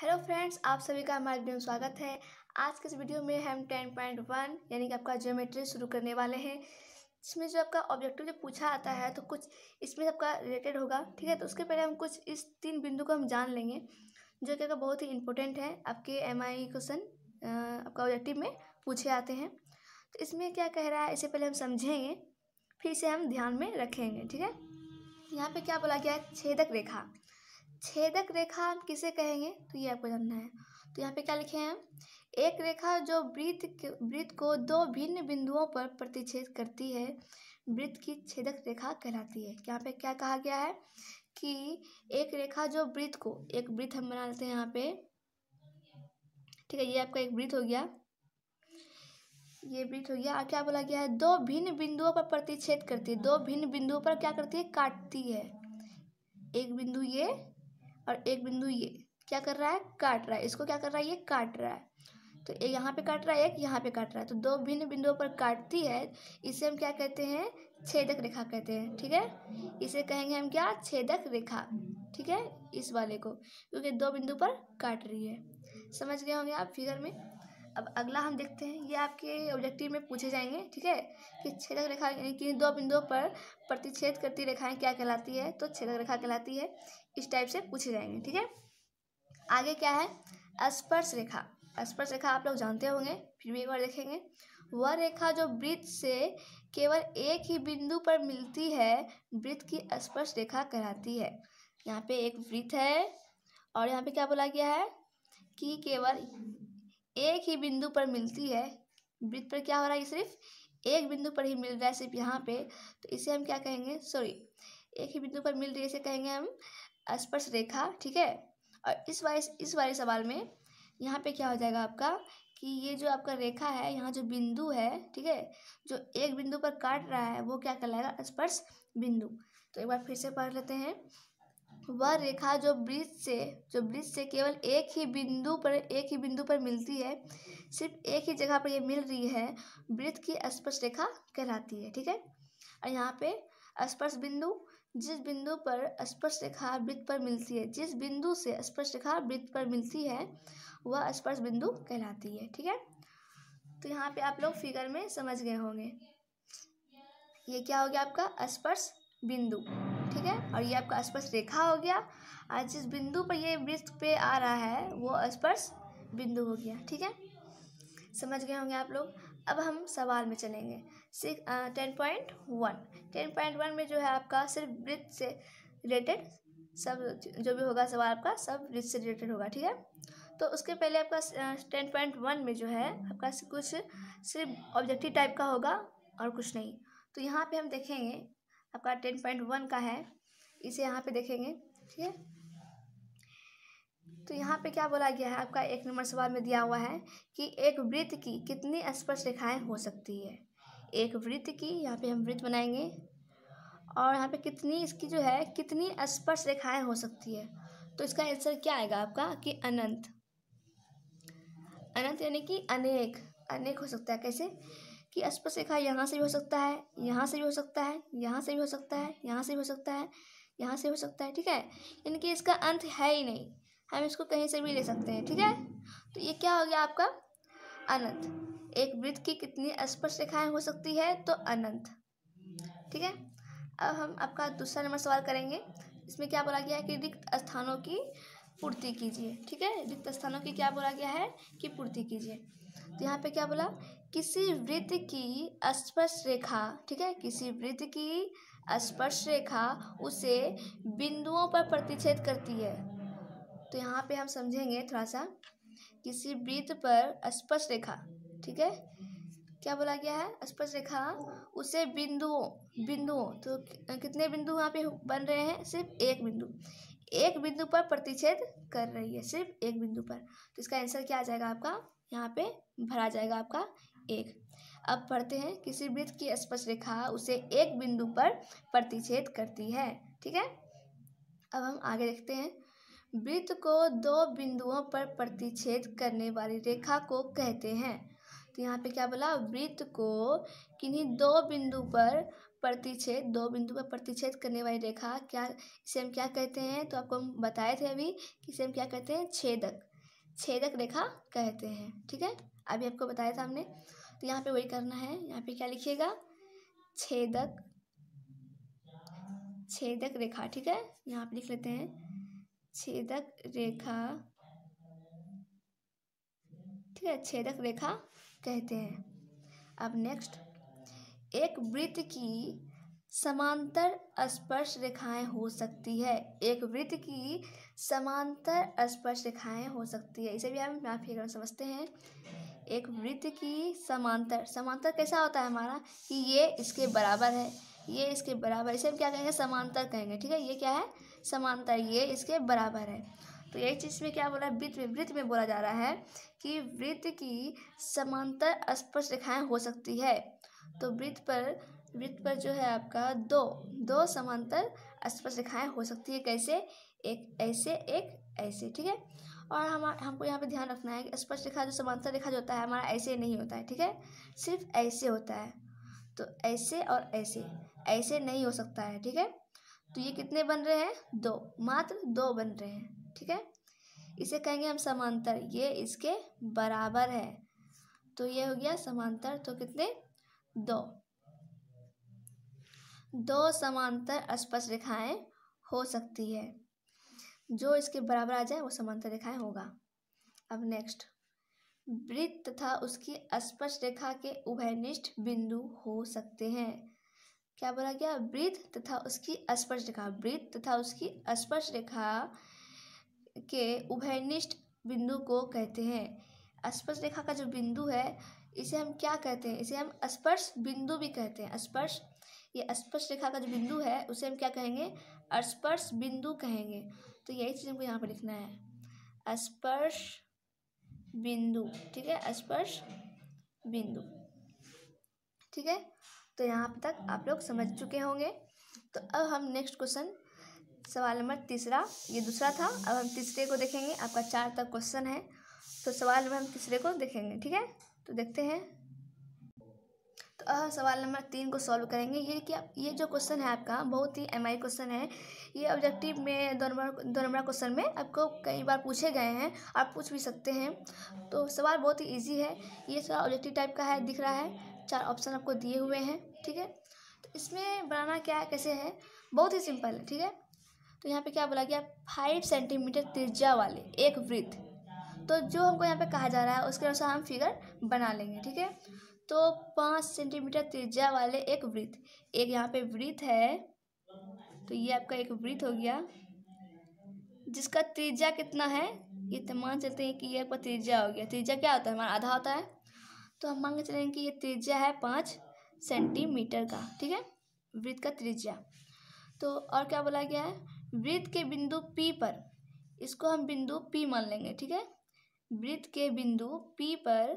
hello friends आप सभी का हमारे वीडियो में स्वागत है आज के इस वीडियो में हम टेन पॉइंट वन यानी कि आपका ज्योमेट्री शुरू करने वाले हैं इसमें जो आपका ऑब्जेक्टिव जो पूछा आता है तो कुछ इसमें आपका रिलेटेड होगा ठीक है तो उसके पहले हम कुछ इस तीन बिंदु को हम जान लेंगे जो कि आपका बहुत ही इंपॉर्टेंट है आपके एम क्वेश्चन आपका ऑब्जेक्टिव में पूछे आते हैं तो इसमें क्या कह रहा है इसे पहले हम समझेंगे फिर इसे हम ध्यान में रखेंगे ठीक है यहाँ पर क्या बोला गया है छेदक रेखा छेदक रेखा हम किसे कहेंगे तो ये आपको जानना है तो यहाँ पे क्या लिखे हैं एक रेखा जो वृत्त वृत्त को दो भिन्न बिंदुओं पर प्रतिच्छेद करती है वृत्त की छेदक रेखा कहलाती है यहाँ पे क्या कहा गया है कि एक रेखा जो वृत्त को एक वृत्त हम बना लेते हैं यहाँ पे ठीक है ये आपका एक वृत्त हो गया ये वृत्त हो गया और क्या बोला गया है दो भिन्न बिंदुओं पर प्रतिच्छेद करती है दो भिन्न बिंदुओं पर क्या करती है काटती है एक बिंदु ये और एक बिंदु ये क्या कर रहा है काट रहा है इसको क्या कर रहा है ये काट रहा है तो एक यहाँ पे काट रहा है एक यहाँ पे काट रहा है तो दो भिन्न बिंदुओं पर काटती है इसे हम क्या कहते हैं छेदक रेखा कहते हैं ठीक है इसे कहेंगे हम क्या छेदक रेखा ठीक है इस वाले को क्योंकि दो बिंदु पर काट रही है समझ गए होंगे आप फिगर में अब अगला हम देखते हैं ये आपके ऑब्जेक्टिव में पूछे जाएंगे ठीक है कि छेदक रेखा यानी कि दो बिंदुओं पर प्रतिच्छेद करती रेखाएं क्या कहलाती है तो छेदक रेखा कहलाती है इस टाइप से पूछे जाएंगे ठीक है आगे क्या है स्पर्श रेखा स्पर्श रेखा आप लोग जानते होंगे फिर भी एक बार देखेंगे वह रेखा जो वृत्त से केवल एक ही बिंदु पर मिलती है वृत्त की स्पर्श रेखा कहलाती है यहाँ पे एक वृत्त है और यहाँ पे क्या बोला गया है कि केवल एक ही बिंदु पर मिलती है वृत्त पर क्या हो रहा है सिर्फ एक बिंदु पर ही मिल रहा है सिर्फ यहाँ पे तो इसे हम क्या कहेंगे सॉरी एक ही बिंदु पर मिल रही है इसे कहेंगे हम स्पर्श रेखा ठीक है और इस वाले इस वाले सवाल में यहाँ पे क्या हो जाएगा आपका कि ये जो आपका रेखा है यहाँ जो बिंदु है ठीक है जो एक बिंदु पर काट रहा है वो क्या कहलाएगा स्पर्श बिंदु तो एक बार फिर से पढ़ लेते हैं वह रेखा जो ब्रिज से जो ब्रिज से केवल एक ही बिंदु पर एक ही बिंदु पर मिलती है सिर्फ एक ही जगह पर यह मिल रही है वृत्त की स्पर्श रेखा कहलाती है ठीक है और यहाँ पे स्पर्श बिंदु जिस बिंदु पर स्पर्श रेखा वृत्त पर मिलती है जिस बिंदु से स्पर्श रेखा वृत्त पर मिलती है वह स्पर्श बिंदु कहलाती है ठीक है तो यहाँ पे आप लोग फिगर में समझ गए होंगे ये क्या हो गया आपका स्पर्श बिंदु और ये आपका स्पर्श रेखा हो गया और जिस बिंदु पर ये वृत्त पे आ रहा है वो स्पर्श बिंदु हो गया ठीक है समझ गए होंगे आप लोग अब हम सवाल में चलेंगे six ten point one ten point one में जो है आपका सिर्फ वृत्त से रिलेटेड सब जो भी होगा सवाल आपका सब वृत्त से रिलेटेड होगा ठीक है तो उसके पहले आपका टेन पॉइंट वन में जो है आपका कुछ सिर्फ ऑब्जेक्टिव टाइप का होगा और कुछ नहीं तो यहाँ पे हम देखेंगे आपका टेन पॉइंट वन का है इसे यहाँ पे देखेंगे ठीक है तो यहाँ पे क्या बोला गया है आपका एक नंबर सवाल में दिया हुआ है कि एक वृत्त की कितनी स्पर्श रेखाएं हो सकती है एक वृत्त की यहाँ पे हम वृत्त बनाएंगे और यहाँ पे कितनी इसकी जो है कितनी स्पर्श रेखाएं हो सकती है तो इसका आंसर क्या आएगा आपका कि अनंत अनंत यानी कि अनेक अनेक हो सकता है कैसे कि स्पर्श रेखा यहाँ से भी हो सकता है यहाँ से भी हो सकता है यहाँ से भी हो सकता है यहाँ से भी हो सकता है यहाँ से हो सकता है ठीक है यानी कि इसका अंत है ही नहीं हम इसको कहीं से भी ले सकते हैं ठीक है तो ये क्या हो गया आपका अनंत एक वृत्त की कितनी स्पर्श रेखाएं हो सकती है तो अनंत ठीक है अब हम आपका दूसरा नंबर सवाल करेंगे इसमें क्या बोला गया है कि रिक्त स्थानों की पूर्ति कीजिए ठीक है रिक्त स्थानों की क्या बोला गया है कि पूर्ति कीजिए तो यहाँ पे क्या बोला किसी वृत्त की स्पर्श रेखा ठीक है किसी वृत्त की स्पर्श रेखा उसे बिंदुओं पर प्रतिच्छेद करती है तो यहाँ पे हम समझेंगे थोड़ा सा किसी वृत्त पर स्पर्श रेखा ठीक है क्या बोला गया है स्पर्श रेखा उसे बिंदुओं बिंदुओं तो कितने बिंदु यहाँ पे बन रहे हैं सिर्फ एक बिंदु एक बिंदु पर प्रतिच्छेद कर रही है सिर्फ एक बिंदु पर तो इसका आंसर क्या आ जाएगा आपका यहाँ पे भरा जाएगा आपका एक अब पढ़ते हैं किसी वृत्त की स्पर्श रेखा उसे एक बिंदु पर प्रतिच्छेद करती है ठीक है अब हम आगे देखते हैं वृत्त को दो बिंदुओं पर प्रतिच्छेद करने वाली रेखा को कहते हैं तो यहाँ पे क्या बोला वृत्त को किन्हीं दो बिंदु पर प्रतिच्छेद दो बिंदु पर प्रतिच्छेद करने वाली रेखा क्या इसे हम क्या कहते हैं तो आपको हम बताए थे अभी कि इसे हम क्या कहते हैं छेदक छेदक रेखा कहते हैं ठीक है अभी आपको बताया था हमने तो यहाँ पे वही करना है यहाँ पे क्या लिखिएगा छेदक छेदक रेखा ठीक है यहाँ पे लिख लेते हैं छेदक रेखा ठीक है छेदक रेखा कहते हैं अब नेक्स्ट एक वृत्त की समांतर स्पर्श रेखाएं हो सकती है एक वृत्त की समांतर स्पर्श रेखाएं हो सकती है इसे भी हम माफी समझते हैं एक वृत्त की समांतर समांतर कैसा होता है हमारा कि ये इसके बराबर है ये इसके बराबर इसे हम क्या कहेंगे समांतर कहेंगे ठीक है ये क्या है समांतर ये इसके बराबर है तो यही चीज़ में क्या बोला वृत्त में वृत्त में बोला जा रहा है कि वृत्त की समांतर स्पर्श रेखाएँ हो सकती है तो वृत्त पर वृत्त पर जो है आपका दो दो समांतर स्पर्श रेखाएँ हो सकती है कैसे एक ऐसे एक ऐसे ठीक है और हम हमको यहाँ पे ध्यान रखना है कि स्पष्ट रेखा जो समांतर रेखा जो होता है हमारा ऐसे नहीं होता है ठीक है सिर्फ ऐसे होता है तो ऐसे और ऐसे ऐसे नहीं हो सकता है ठीक है तो ये कितने बन रहे हैं दो मात्र दो बन रहे हैं ठीक है इसे कहेंगे हम समांतर ये इसके बराबर है तो ये हो गया समांतर तो कितने दो दो समांतर स्पर्श रेखाएं हो सकती है जो इसके बराबर आ जाए वो समांतर रेखाएं होगा अब नेक्स्ट वृत्त तथा उसकी स्पर्श रेखा के उभयनिष्ठ बिंदु हो सकते हैं क्या बोला गया वृत्त तथा उसकी स्पर्श रेखा वृत्त तथा उसकी स्पर्श रेखा के उभयनिष्ठ बिंदु को कहते हैं स्पर्श रेखा का जो बिंदु है इसे हम क्या कहते हैं इसे हम स्पर्श बिंदु भी कहते हैं स्पर्श ये स्पर्श रेखा का जो बिंदु है उसे हम क्या कहेंगे स्पर्श बिंदु कहेंगे तो यही चीज़ हमको यहाँ पर लिखना है स्पर्श बिंदु ठीक है स्पर्श बिंदु ठीक है तो यहाँ तक आप लोग समझ चुके होंगे तो अब हम नेक्स्ट क्वेश्चन सवाल नंबर तीसरा ये दूसरा था अब हम तीसरे को देखेंगे आपका चार तक क्वेश्चन है तो सवाल नंबर हम तीसरे को देखेंगे ठीक है तो देखते हैं तो सवाल नंबर तीन को सॉल्व करेंगे ये कि ये जो क्वेश्चन है आपका बहुत ही एम आई क्वेश्चन है ये ऑब्जेक्टिव में दो नंबर दो नंबर क्वेश्चन में आपको कई बार पूछे गए हैं आप पूछ भी सकते हैं तो सवाल बहुत ही ईजी है ये थोड़ा ऑब्जेक्टिव टाइप का है दिख रहा है चार ऑप्शन आपको दिए हुए हैं ठीक है तो इसमें बनाना क्या है कैसे है बहुत ही सिंपल है ठीक है तो यहाँ पर क्या बोला गया फाइव सेंटीमीटर तिरजा वाले एक वृत्त तो जो हमको यहाँ पर कहा जा रहा है उसके अनुसार हम फिगर बना लेंगे ठीक है तो पाँच सेंटीमीटर त्रिज्या वाले एक वृत्त एक यहाँ पे वृत्त है तो ये आपका एक वृत्त हो गया जिसका त्रिज्या कितना है ये तो मान चलते हैं कि ये आपका त्रिज्या हो गया त्रिज्या क्या होता है हमारा आधा होता है तो हम मान के चलेंगे कि ये त्रिज्या है पाँच सेंटीमीटर का ठीक है वृत्त का त्रिज्या तो और क्या बोला गया है वृत्त के बिंदु पी पर इसको हम बिंदु पी मान लेंगे ठीक है वृत्त के बिंदु पी पर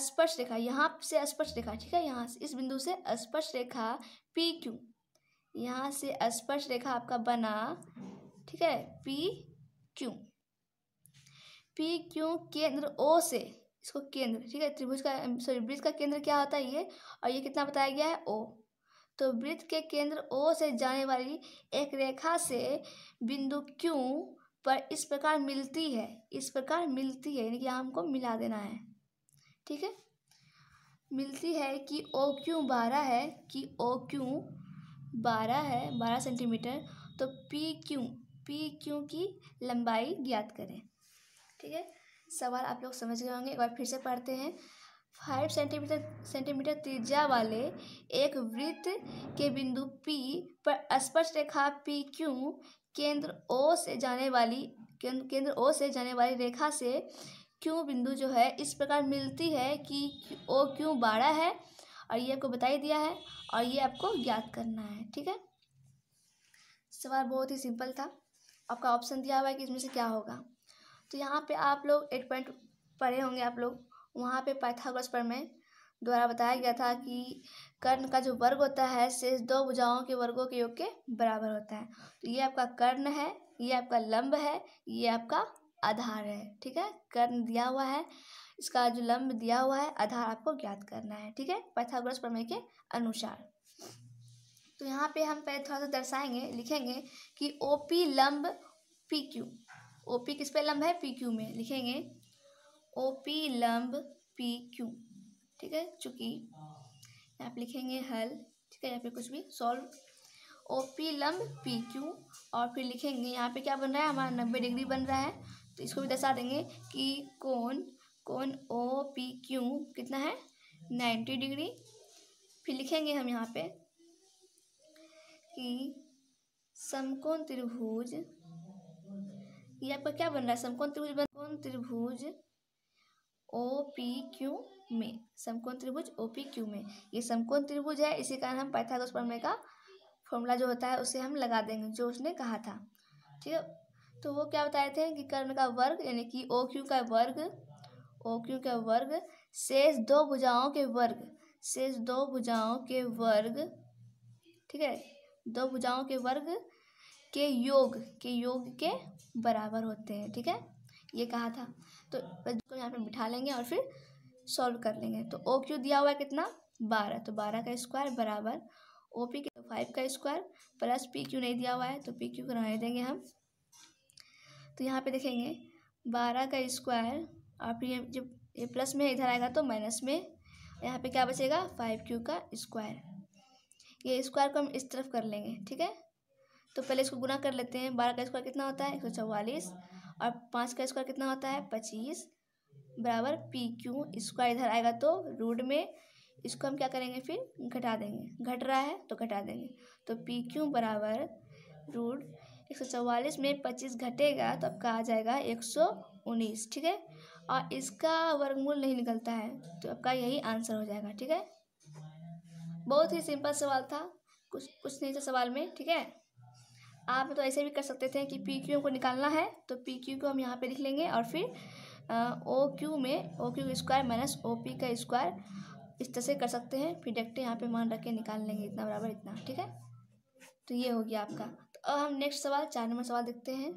स्पर्श रेखा यहाँ से स्पर्श रेखा ठीक है यहाँ से इस बिंदु से स्पर्श रेखा पी क्यू यहाँ से स्पर्श रेखा आपका बना ठीक है पी क्यू पी क्यू केंद्र ओ से इसको केंद्र ठीक है त्रिभुज का सॉरी um, वृत्त का केंद्र क्या होता है ये और ये कितना बताया गया है ओ तो वृत्त के केंद्र ओ से जाने वाली एक रेखा से बिंदु क्यू पर इस प्रकार मिलती है इस प्रकार मिलती है यानी कि हमको मिला देना है ठीक है मिलती है कि ओ क्यू बारह है कि ओ क्यू बारह है बारह सेंटीमीटर तो पी क्यू पी क्यू की लंबाई ज्ञात करें ठीक है सवाल आप लोग समझ गए होंगे एक बार फिर से पढ़ते हैं फाइव सेंटीमीटर सेंटीमीटर त्रिज्या वाले एक वृत्त के बिंदु P पर स्पर्श रेखा पी क्यू केंद्र ओ से जाने वाली केंद्र ओ से जाने वाली रेखा से क्यों बिंदु जो है इस प्रकार मिलती है कि ओ क्यों बाड़ा है और ये आपको बताई दिया है और ये आपको ज्ञात करना है ठीक है सवाल बहुत ही सिंपल था आपका ऑप्शन दिया हुआ है कि इसमें से क्या होगा तो यहाँ पे आप लोग एट पॉइंट पढ़े होंगे आप लोग वहाँ पे पाइथागोरस प्रमेय द्वारा बताया गया था कि कर्ण का जो वर्ग होता है शेष दो भुजाओं के वर्गों के योग के बराबर होता है तो ये आपका कर्ण है ये आपका लंब है ये आपका आधार है ठीक है कर्म दिया हुआ है इसका जो लंब दिया हुआ है आधार आपको ज्ञात करना है ठीक है पैथागोरस प्रमेय के अनुसार तो यहाँ पे हम पहले थोड़ा सा दर्शाएंगे लिखेंगे कि ओ पी लंब पी क्यू ओ पी किस पे लंब है पी क्यू में लिखेंगे ओ पी लंब पी क्यू ठीक है चूंकि यहाँ पे लिखेंगे हल ठीक है यहाँ पे कुछ भी सॉल्व ओ पी लंब पी क्यू और फिर लिखेंगे यहाँ पे क्या बन रहा है हमारा नब्बे डिग्री बन रहा है तो इसको भी दर्शा देंगे कि कौन कौन ओ पी क्यू कितना है नाइन्टी डिग्री फिर लिखेंगे हम यहाँ पे कि समकोण त्रिभुज ये आपका क्या बन रहा है समकोण त्रिभुज बन त्रिभुज ओ पी क्यू में समकोण त्रिभुज ओ पी क्यू में ये समकोण त्रिभुज है इसी कारण हम पाइथागोरस प्रमेय का फॉर्मूला जो होता है उसे हम लगा देंगे जो उसने कहा था ठीक है तो वो क्या बताए थे कि कर्ण का वर्ग यानी कि ओ क्यू का वर्ग ओ क्यू का वर्ग शेष दो भुजाओं के वर्ग शेष दो भुजाओं के वर्ग ठीक है दो भुजाओं के वर्ग के योग के योग के बराबर होते हैं ठीक है ये कहा था तो इसको यहाँ पे बिठा लेंगे और फिर सॉल्व कर लेंगे तो ओ क्यू दिया हुआ है कितना बारह तो बारह का स्क्वायर बराबर ओ पी के फाइव का स्क्वायर प्लस पी क्यू नहीं दिया हुआ है तो पी क्यू को रहने देंगे हम तो यहाँ पे देखेंगे बारह का स्क्वायर और फिर ये जब ये प्लस में इधर आएगा तो माइनस में यहाँ पे क्या बचेगा फाइव क्यू का स्क्वायर ये स्क्वायर को हम इस तरफ कर लेंगे ठीक है तो पहले इसको गुना कर लेते हैं बारह का स्क्वायर कितना होता है एक सौ चौवालीस और पाँच का स्क्वायर कितना होता है पच्चीस बराबर पी क्यू स्क्वायर इधर आएगा तो रूट में इसको हम क्या करेंगे फिर घटा देंगे घट रहा है तो घटा देंगे तो पी क्यू बराबर रूट एक सौ चवालीस में पच्चीस घटेगा तो आपका आ जाएगा एक सौ उन्नीस ठीक है और इसका वर्गमूल नहीं निकलता है तो आपका यही आंसर हो जाएगा ठीक है बहुत ही सिंपल सवाल था कुछ कुछ नहीं था सवाल में ठीक है आप तो ऐसे भी कर सकते थे कि पी क्यू को निकालना है तो पी क्यू को हम यहाँ पे लिख लेंगे और फिर ओ क्यू में O Q square minus O P का स्क्वायर इस तरह से कर सकते हैं फिर डायरेक्ट यहाँ पे मान रख के निकाल लेंगे इतना बराबर इतना ठीक है तो ये हो गया आपका अब हम नेक्स्ट सवाल चार नंबर सवाल देखते हैं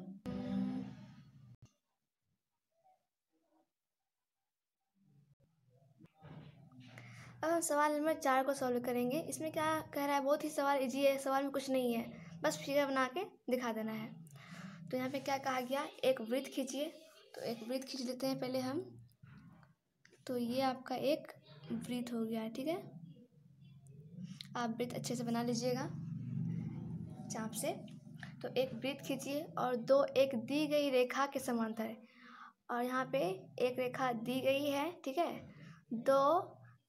अब हम सवाल नंबर चार को सॉल्व करेंगे इसमें क्या कह रहा है बहुत ही सवाल इजी है सवाल में कुछ नहीं है बस फिगर बना के दिखा देना है तो यहाँ पे क्या कहा गया एक वृत्त खींचिए तो एक वृत्त खींच लेते हैं पहले हम तो ये आपका एक वृत्त हो गया ठीक है आप वृत्त अच्छे से बना लीजिएगा चाप से तो एक वृत्त खींचिए और दो एक दी गई रेखा के समांतर और यहाँ पे एक रेखा दी गई है ठीक है दो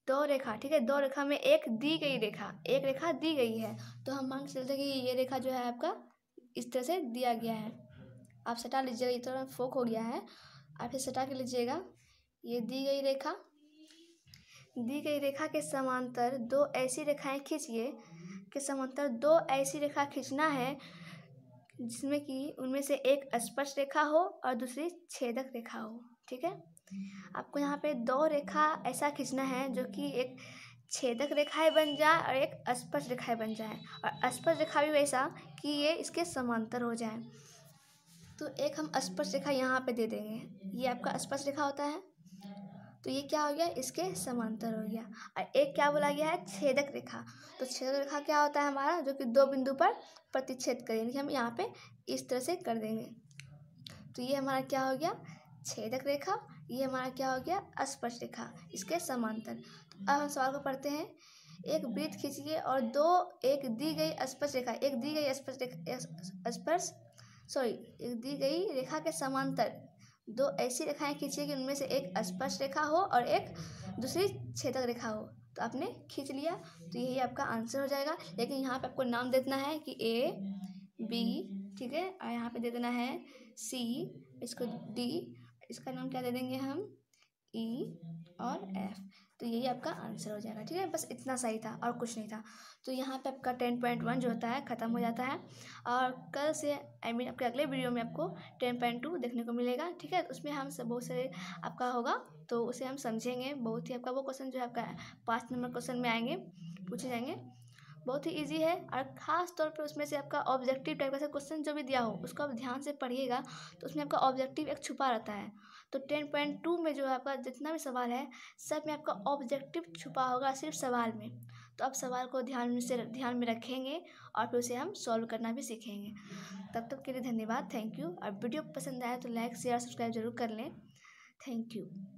दो रेखा ठीक है दो रेखा में एक दी गई रेखा एक रेखा दी गई है तो हम मान चलते हैं कि ये रेखा जो है आपका इस तरह से दिया गया है आप सटा लीजिएगा ये थोड़ा फोक हो गया है आप इसे सटा के लीजिएगा ये दी गई रेखा दी गई रेखा के समांतर दो ऐसी रेखाएं खींचिए के समांतर दो ऐसी रेखा खींचना है जिसमें कि उनमें से एक स्पर्श रेखा हो और दूसरी छेदक रेखा हो ठीक है आपको यहाँ पे दो रेखा ऐसा खींचना है जो कि एक छेदक रेखाएं बन जाए और एक स्पर्श रेखाएं बन जाए और स्पर्श रेखा भी वैसा कि ये इसके समांतर हो जाए तो एक हम स्पर्श रेखा यहाँ पे दे देंगे ये आपका स्पर्श रेखा होता है तो ये क्या हो गया इसके समांतर हो गया और एक क्या बोला गया है छेदक रेखा तो छेदक रेखा क्या होता है हमारा जो कि दो बिंदु पर प्रतिच्छेद करेंगे हम यहाँ पे इस तरह से कर देंगे तो ये हमारा क्या हो गया छेदक रेखा ये हमारा क्या हो गया स्पर्श रेखा इसके समांतर तो अब हम सवाल को पढ़ते हैं एक वृत्त खींचिए और दो एक दी गई स्पर्श रेखा एक दी गई स्पर्श रेखा स्पर्श सॉरी एक दी गई रेखा के समांतर दो ऐसी रेखाएं खींचिए कि उनमें से एक स्पर्श रेखा हो और एक दूसरी छेदक रेखा हो तो आपने खींच लिया तो यही आपका आंसर हो जाएगा लेकिन यहाँ पे आपको नाम दे देना है कि ए बी ठीक है और यहाँ पे दे देना है सी इसको डी इसका नाम क्या दे देंगे हम ई e और एफ तो यही आपका आंसर हो जाएगा ठीक है बस इतना सही था और कुछ नहीं था तो यहाँ पे आपका टेन पॉइंट वन जो होता है ख़त्म हो जाता है और कल से आई I मीन mean, आपके अगले वीडियो में आपको टेन पॉइंट टू देखने को मिलेगा ठीक है उसमें हम सब बहुत सारे आपका होगा तो उसे हम समझेंगे बहुत ही आपका वो क्वेश्चन जो है आपका पाँच नंबर क्वेश्चन में आएंगे पूछे जाएंगे बहुत ही ईजी है और ख़ास तौर पर उसमें से आपका ऑब्जेक्टिव टाइप का क्वेश्चन जो भी दिया हो उसको आप ध्यान से पढ़िएगा तो उसमें आपका ऑब्जेक्टिव एक छुपा रहता है तो टेन पॉइंट टू में जो है आपका जितना भी सवाल है सब में आपका ऑब्जेक्टिव छुपा होगा सिर्फ सवाल में तो आप सवाल को ध्यान से ध्यान में रखेंगे और फिर उसे हम सॉल्व करना भी सीखेंगे तब तक के लिए धन्यवाद थैंक यू और वीडियो पसंद आए तो लाइक शेयर सब्सक्राइब जरूर कर लें थैंक यू